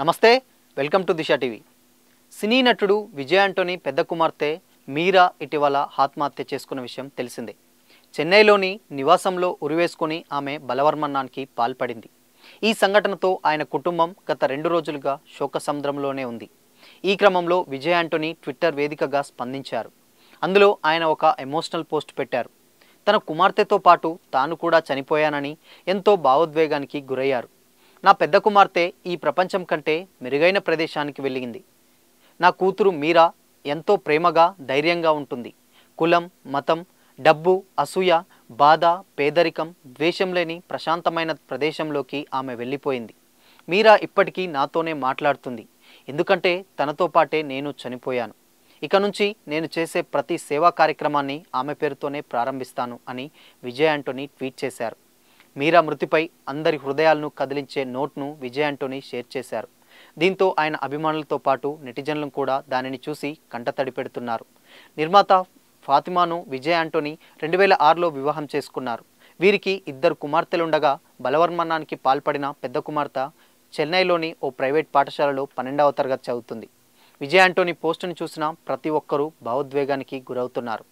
నమస్తే welcome to Disha TV సినీ నటుడు విజయ్ ఆంటోనీ పెద్ద కుమార్తె మీరా ఇటీవల ఆత్మహత్య చేసుకున్న విషయం తెలిసిందే చెన్నైలోని నివాసంలో ఉరివేసుకుని ఆమె బలవర్మన్నానికి పాల్పడింది ఈ సంఘటనతో ఆయన కుటుంబం గత రెండు రోజులుగా శోక సముద్రంలోనే ఉంది ఈ క్రమంలో విజయ్ ఆంటోనీ ట్విట్టర్ వేదికగా స్పందించారు అందులో ఆయన ఒక ఎమోషనల్ పోస్ట్ పెట్టారు తన కుమార్తెతో పాటు తాను కూడా చనిపోయానని ఎంతో భావోద్వేగానికి గురయ్యారు నా పెద్ద కుమార్తె ఈ ప్రపంచం కంటే మెరుగైన ప్రదేశానికి వెళ్ళింది నా కూతురు మీరా ఎంతో ప్రేమగా ధైర్యంగా ఉంటుంది కులం మతం డబ్బు అసూయ బాధ పేదరికం ద్వేషం లేని ప్రశాంతమైన ప్రదేశంలోకి ఆమె వెళ్ళిపోయింది మీరా ఇప్పటికీ నాతోనే మాట్లాడుతుంది ఎందుకంటే తనతో పాటే నేను చనిపోయాను ఇక నుంచి నేను చేసే ప్రతి సేవా కార్యక్రమాన్ని ఆమె పేరుతోనే ప్రారంభిస్తాను అని విజయ్ ఆంటోనీ ట్వీట్ చేశారు మీరా మృతిపై అందరి హృదయాలను కదిలించే నోట్ను విజయ్ ఆంటోనీ షేర్ చేశారు దీంతో ఆయన అభిమానులతో పాటు నెటిజన్లు కూడా దానిని చూసి కంటతడి పెడుతున్నారు నిర్మాత ఫాతిమాను విజయ్ ఆంటోనీ రెండు వేల ఆరులో వివాహం చేసుకున్నారు వీరికి ఇద్దరు కుమార్తెలుండగా బలవర్మన్నానికి పాల్పడిన పెద్ద కుమార్తె చెన్నైలోని ఓ ప్రైవేట్ పాఠశాలలో పన్నెండవ తరగతి చదువుతుంది విజయ్ ఆంటోనీ పోస్టును చూసిన ప్రతి ఒక్కరూ భావోద్వేగానికి గురవుతున్నారు